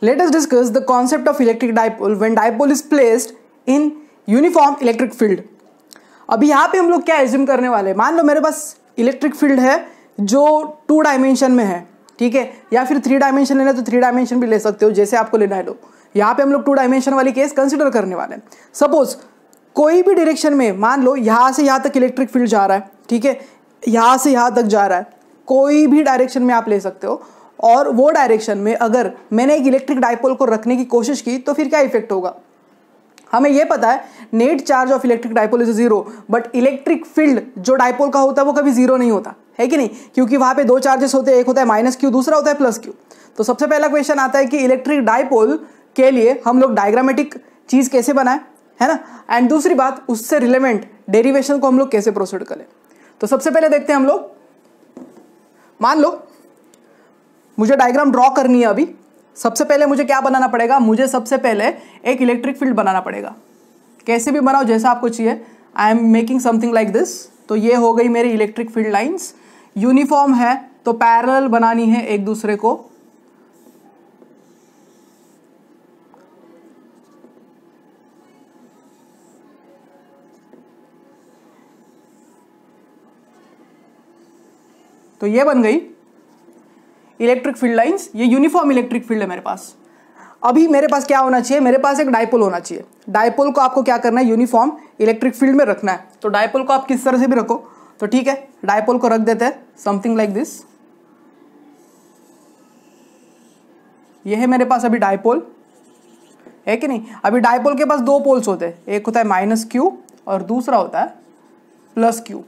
let us discuss the concept of electric dipole when dipole is placed in uniform electric field अभी यहाँ पे हम लोग क्या एज्यूम करने वाले हैं मान लो मेरे पास इलेक्ट्रिक फील्ड है जो टू डायमेंशन में है ठीक है या फिर थ्री डायमेंशन लेना तो थ्री डायमेंशन भी ले सकते हो जैसे आपको लेना है तो यहाँ पे हम लोग टू डायमेंशन वाली केस कंसिडर करने वाले हैं सपोज कोई भी डायरेक्शन में मान लो यहाँ से यहाँ तक इलेक्ट्रिक फील्ड जा रहा है ठीक है यहाँ से यहाँ तक जा रहा है कोई भी डायरेक्शन में आप ले सकते हो और वो डायरेक्शन में अगर मैंने एक इलेक्ट्रिक डायपोल को रखने की कोशिश की तो फिर क्या इफेक्ट होगा हमें यह पता है net charge of electric dipole is zero but electric field जो डायपोल का होता है वो कभी जीरो नहीं होता है कि नहीं क्योंकि वहां पे दो चार्जेस होते हैं एक होता है माइनस क्यू दूसरा होता है प्लस क्यू तो सबसे पहला क्वेश्चन आता है कि इलेक्ट्रिक डायपोल के लिए हम लोग डायग्रामेटिक चीज कैसे बनाए है ना एंड दूसरी बात उससे रिलेवेंट डेरिवेशन को हम लोग कैसे प्रोसीड करें तो सबसे पहले देखते हैं हम लोग मान लो मुझे डायग्राम ड्रॉ करनी है अभी सबसे पहले मुझे क्या बनाना पड़ेगा मुझे सबसे पहले एक इलेक्ट्रिक फील्ड बनाना पड़ेगा कैसे भी बनाओ जैसा आपको चाहिए I am making something like this तो ये हो गई मेरी इलेक्ट्रिक फील्ड लाइन्स यूनिफॉर्म है तो पैरल बनानी है एक दूसरे को तो ये बन गई इलेक्ट्रिक फील्ड लाइन्स ये यूनिफॉर्म इलेक्ट्रिक फील्ड है मेरे पास अभी मेरे पास क्या होना चाहिए मेरे पास एक डायपोल होना चाहिए डायपोल को आपको क्या करना है यूनिफॉर्म इलेक्ट्रिक फील्ड में रखना है तो डायपोल को आप किस तरह से भी रखो तो ठीक है डायपोल को रख देते हैं समथिंग लाइक दिस ये है मेरे पास अभी डायपोल है कि नहीं अभी डायपोल के पास दो पोल्स होते हैं एक होता है माइनस क्यू और दूसरा होता है प्लस क्यू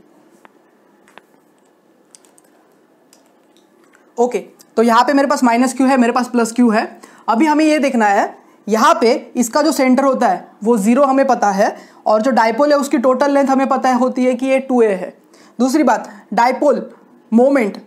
ओके तो यहाँ पे मेरे पास माइनस क्यू है मेरे पास प्लस क्यू है अभी हमें ये देखना है यहाँ पे इसका जो सेंटर होता है वो ज़ीरो हमें पता है और जो डायपोल है उसकी टोटल लेंथ हमें पता है होती है कि ये टू ए है दूसरी बात dipole moment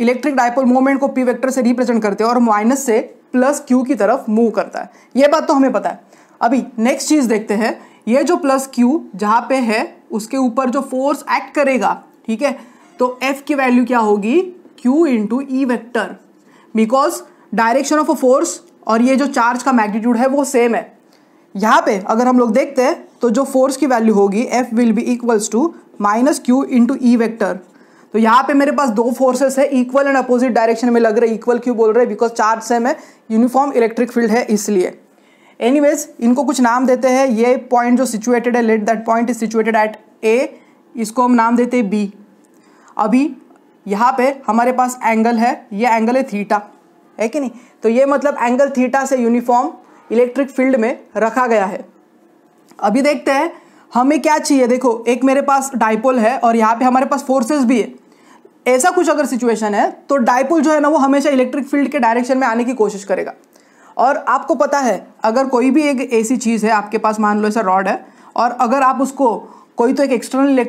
electric dipole moment को पी वेक्टर से रिप्रेजेंट करते हैं और माइनस से प्लस क्यू की तरफ मूव करता है ये बात तो हमें पता है अभी नेक्स्ट चीज़ देखते हैं ये जो प्लस क्यू जहाँ पे है उसके ऊपर जो फोर्स एक्ट करेगा ठीक है तो एफ की वैल्यू क्या होगी q into E vector because direction of a force और ये जो चार्ज का मैग्नीट्यूड है वो सेम है यहाँ पे अगर हम लोग देखते हैं तो जो फोर्स की वैल्यू होगी F will be equals to minus q into E vector तो यहाँ पे मेरे पास दो फोर्सेस है इक्वल एंड अपोजिट डायरेक्शन में लग रहे इक्वल क्यों बोल रहे हैं बिकॉज चार्ज सेम है यूनिफॉर्म इलेक्ट्रिक फील्ड है इसलिए एनीवेज इनको कुछ नाम देते हैं ये पॉइंट जो सिचुएटेड है let that point is situated at A इसको हम नाम देते हैं बी अभी यहाँ पे हमारे पास एंगल है ये एंगल है थीटा है कि नहीं तो ये मतलब एंगल थीटा से यूनिफॉर्म इलेक्ट्रिक फील्ड में रखा गया है अभी देखते हैं हमें क्या चाहिए देखो एक मेरे पास डाइपोल है और यहाँ पे हमारे पास फोर्सेस भी है ऐसा कुछ अगर सिचुएशन है तो डाइपोल जो है ना वो हमेशा इलेक्ट्रिक फील्ड के डायरेक्शन में आने की कोशिश करेगा और आपको पता है अगर कोई भी एक ऐसी चीज़ है आपके पास मान लो ऐसा रॉड है और अगर आप उसको कोई तो एक एक्सटर्नल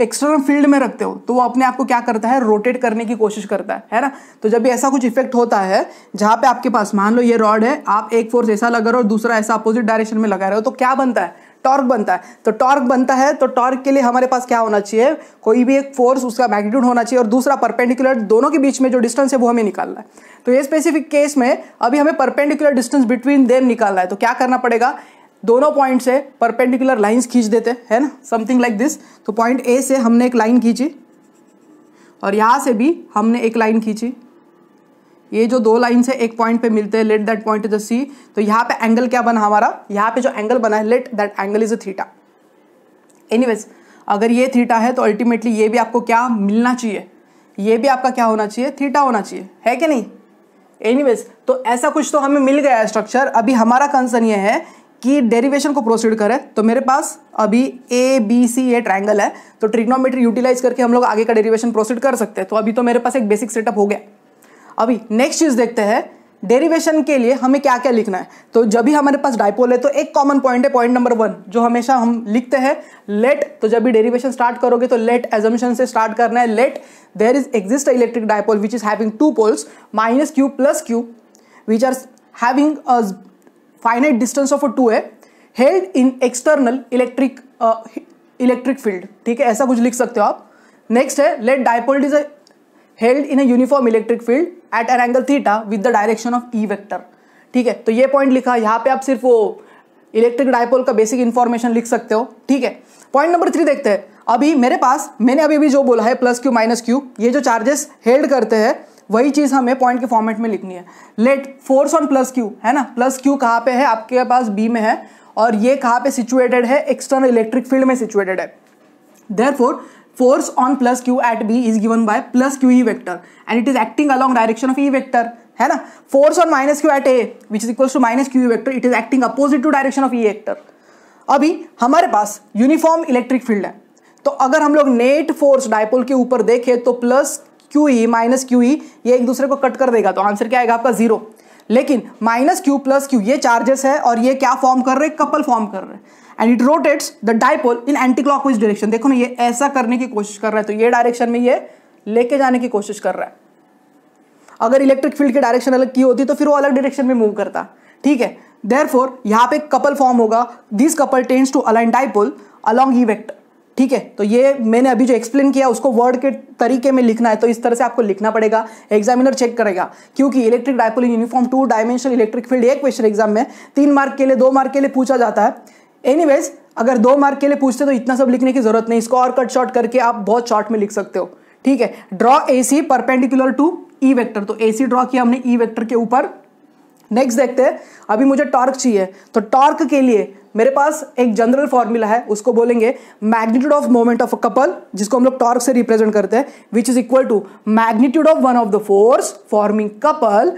एक्सटर्नल फील्ड में रखते हो तो वो अपने आप को क्या करता है रोटेट करने की कोशिश करता है है ना तो जब भी ऐसा कुछ इफेक्ट होता है जहां पे आपके पास मान लो ये रॉड है आप एक फोर्स ऐसा लगा रहे हो दूसरा ऐसा अपोजिट डायरेक्शन में लगा रहे हो तो क्या बनता है टॉर्क बनता है तो टॉर्क बनता है तो टॉर्क के लिए हमारे पास क्या होना चाहिए कोई भी एक फोर्स उसका मैग्नीट्यूड होना चाहिए और दूसरा परपेंडिकुलर दोनों के बीच में जो डिस्टेंस है वो हमें निकालना है तो ये स्पेसिफिक केस में अभी हमें परपेंडिकुलर डिस्टेंस बिटवीन देम निकालना है तो क्या करना पड़ेगा दोनों पॉइंट से परपेंडिकुलर लाइंस खींच देते है ना समथिंग लाइक दिस तो पॉइंट ए से हमने एक लाइन खींची और यहाँ से भी हमने एक लाइन खींची ये जो दो लाइन से एक पॉइंट पे मिलते हैं let that point is a C तो यहाँ पे एंगल क्या बना हमारा यहाँ पे जो एंगल बना है let that angle is a theta anyways अगर ये थीटा है तो अल्टीमेटली ये भी आपको क्या मिलना चाहिए ये भी आपका क्या होना चाहिए थीटा होना चाहिए है कि नहीं एनीवेज तो ऐसा कुछ तो हमें मिल गया है स्ट्रक्चर अभी हमारा कंसर्न ये है कि डेरिवेशन को प्रोसीड करें तो मेरे पास अभी ए बी सी ये ट्राइंगल है तो ट्रिग्नोमेट्री यूटिलाइज करके हम लोग आगे का डेरिवेशन प्रोसीड कर सकते हैं तो अभी तो मेरे पास एक बेसिक सेटअप हो गया अभी नेक्स्ट चीज़ देखते हैं डेरिवेशन के लिए हमें क्या क्या लिखना है तो जब भी हमारे पास डायपोल है तो एक कॉमन पॉइंट है पॉइंट नंबर वन जो हमेशा हम लिखते हैं लेट तो जब भी डेरिवेशन स्टार्ट करोगे तो लेट एजम्पन से स्टार्ट करना है let there is exist electric dipole which is having two poles minus q plus q which are having finite distance of a two है held in external electric electric field ठीक है ऐसा कुछ लिख सकते हो आप नेक्स्ट है let dipole is held in a uniform electric field at an angle theta with the direction of E vector ठीक है तो ये पॉइंट लिखा यहाँ पे आप सिर्फ वो इलेक्ट्रिक डायपोल का बेसिक इन्फॉर्मेशन लिख सकते हो ठीक है पॉइंट नंबर थ्री देखते हैं अभी मेरे पास मैंने अभी भी जो बोला है प्लस क्यू माइनस क्यू ये जो चार्जेस हेल्ड करते हैं वही चीज हमें पॉइंट के फॉर्मेट में लिखनी है let force on plus q है ना प्लस क्यू कहाँ पे है आपके पास बी में है और ये कहाँ पे सिचुएटेड है एक्सटर्नल इलेक्ट्रिक फील्ड में सिचुएटेड है there force on plus q at B is given by plus q E vector and it is acting along direction of E vector है ना force on minus q at A which is equal to minus q vector it is acting opposite to direction of E vector अभी हमारे पास uniform electric field है तो अगर हम लोग net force dipole के ऊपर देखें तो plus q E minus q E ये एक दूसरे को कट कर देगा तो आंसर क्या आएगा आपका जीरो लेकिन माइनस क्यू प्लस क्यू ये चार्जेस है और ये क्या फॉर्म कर रहे हैं कपल फॉर्म कर रहे हैं and it rotates the dipole in anti clockwise direction देखो ना ये ऐसा करने की कोशिश कर रहा है तो ये डायरेक्शन में ये लेके जाने की कोशिश कर रहा है अगर इलेक्ट्रिक फील्ड की डायरेक्शन अलग की होती तो फिर वो अलग डायरेक्शन में मूव करता ठीक है देयर फोर यहाँ पे कपल फॉर्म होगा this couple tends to align dipole along E vector ठीक है तो ये मैंने अभी जो एक्सप्लेन किया उसको वर्ड के तरीके में लिखना है तो इस तरह से आपको लिखना पड़ेगा एग्जामिनर चेक करेगा क्योंकि electric dipole in uniform two dimensional electric field एक क्वेश्चन एग्जाम में तीन मार्क के लिए दो मार्क के लिए पूछा जाता है एनी अगर दो मार्क के लिए पूछते तो इतना सब लिखने की जरूरत नहीं इसको और कट शॉर्ट करके आप बहुत शॉर्ट में लिख सकते हो ठीक है draw A C perpendicular to E vector तो ए सी ड्रॉ किया हमने ई e के ऊपर नेक्स्ट देखते हैं अभी मुझे टॉर्क चाहिए तो टॉर्क के लिए मेरे पास एक जनरल फॉर्मूला है उसको बोलेंगे magnitude of moment of a couple जिसको हम लोग टॉर्क से रिप्रेजेंट करते हैं which is equal to magnitude of one of the force forming couple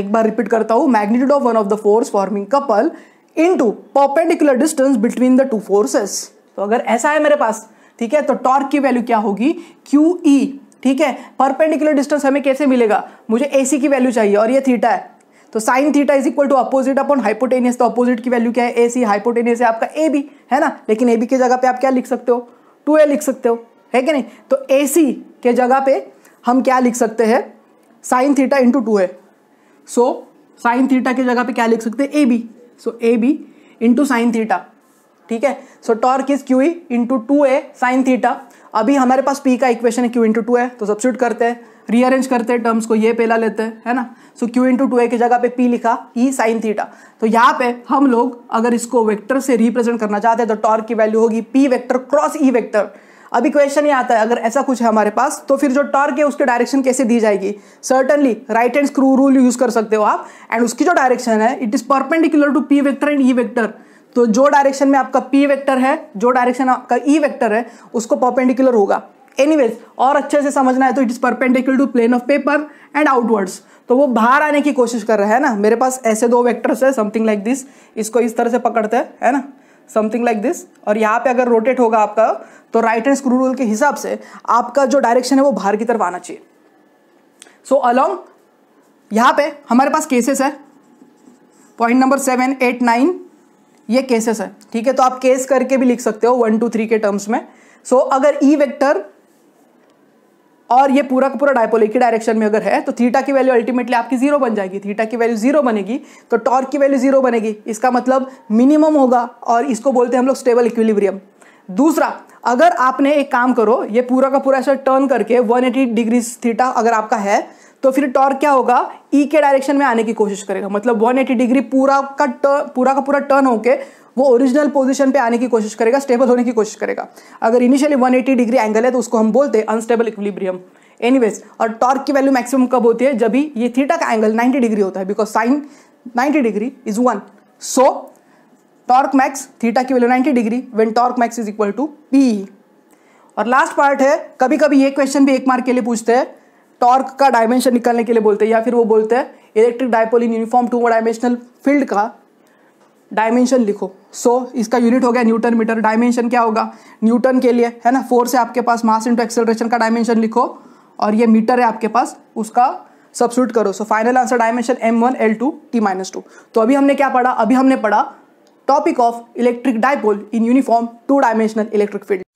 एक बार रिपीट करता हूं magnitude of one of the force forming couple into perpendicular distance between the two forces तो अगर ऐसा है मेरे पास ठीक है तो टॉर्क की वैल्यू क्या होगी क्यू ई e, ठीक है परपेंडिकुलर डिस्टेंस हमें कैसे मिलेगा मुझे ए सी की वैल्यू चाहिए और ये थीटा है तो sine theta is equal to opposite upon hypotenuse तो अपोजिट की वैल्यू क्या है ए सी हाइपोटेनियस है आपका ए बी है ना लेकिन ए बी की जगह पे आप क्या लिख सकते हो टू ए लिख सकते हो है कि नहीं तो ए सी के जगह पे हम क्या लिख सकते हैं sine theta into two A so sine theta के जगह पे क्या लिख सकते हैं A B so A B into sine theta ठीक है so torque is Q into two A sine theta अभी हमारे पास पी का इक्वेशन है क्यू इंटू टू है तो सब्सिट्यूट करते हैं रीअरेंज करते हैं टर्म्स को ये पहला लेते हैं है ना so Q into two A की जगह पे पी लिखा ई साइन थीटा तो यहाँ पे हम लोग अगर इसको वेक्टर से रिप्रेजेंट करना चाहते हैं तो टॉर्क की वैल्यू होगी P vector cross E vector अभी क्वेश्चन ये आता है अगर ऐसा कुछ है हमारे पास तो फिर जो टॉर्क है उसके डायरेक्शन कैसे दी जाएगी certainly right hand screw rule use कर सकते हो आप एंड उसकी जो डायरेक्शन है it is perpendicular to P vector and E vector तो जो डायरेक्शन में आपका पी वेक्टर है जो डायरेक्शन आपका ई e वेक्टर है उसको परपेंडिकुलर होगा एनीवेज और अच्छे से समझना है तो it is perpendicular to plane of paper and outwards तो वो बाहर आने की कोशिश कर रहा है ना मेरे पास ऐसे दो वेक्टर्स है समथिंग लाइक दिस इसको इस तरह से पकड़ते हैं है ना समथिंग लाइक दिस और यहाँ पे अगर रोटेट होगा आपका तो राइट हैंड स्क्रू रूल के हिसाब से आपका जो डायरेक्शन है वो बाहर की तरफ आना चाहिए सो अलोंग अलॉन्ग यहाँ पे हमारे पास केसेस है point number seven eight nine ये केसेस है ठीक है तो आप केस करके भी लिख सकते हो वन टू थ्री के टर्म्स में सो so, अगर ई e वेक्टर और ये पूरा का पूरा डायपोल एक ही डायरेक्शन में अगर है तो थीटा की वैल्यू अल्टीमेटली आपकी जीरो बन जाएगी थीटा की वैल्यू जीरो बनेगी तो टॉर्क की वैल्यू जीरो बनेगी इसका मतलब मिनिमम होगा और इसको बोलते हैं हम लोग स्टेबल इक्विलिब्रियम दूसरा अगर आपने एक काम करो ये पूरा का पूरा ऐसा टर्न करके 180 डिग्री थीटा अगर आपका है तो फिर टॉर्क क्या होगा ई e के डायरेक्शन में आने की कोशिश करेगा मतलब 180 डिग्री पूरा का टर्न पूरा का पूरा टर्न होकर वो ओरिजिनल पोजीशन पे आने की कोशिश करेगा स्टेबल होने की कोशिश करेगा अगर इनिशियली 180 डिग्री एंगल है तो उसको हम बोलते हैं अनस्टेबल इक्विलिब्रियम एनीवेज और टॉर्क की वैल्यू मैक्सिमम कब होती है जब ये थीटा का एंगल 90 डिग्री होता है because sine 90 degree is one so torque max theta की value 90 degree when torque max is equal to P और लास्ट पार्ट है कभी कभी ये क्वेश्चन भी एक मार्क के लिए पूछते हैं टॉर्क का डायमेंशन निकालने के लिए बोलते हैं या फिर वो बोलते हैं electric dipole in uniform two dimensional field का डायमेंशन लिखो सो so, इसका यूनिट हो गया न्यूटन मीटर डायमेंशन क्या होगा न्यूटन के लिए है ना फोर्स है आपके पास मास इंटू एक्सेलरेशन का डायमेंशन लिखो और ये मीटर है आपके पास उसका सब्सूट करो so final answer dimension M one L two T minus two तो अभी हमने क्या पढ़ा अभी हमने पढ़ा topic of electric dipole in uniform two dimensional electric field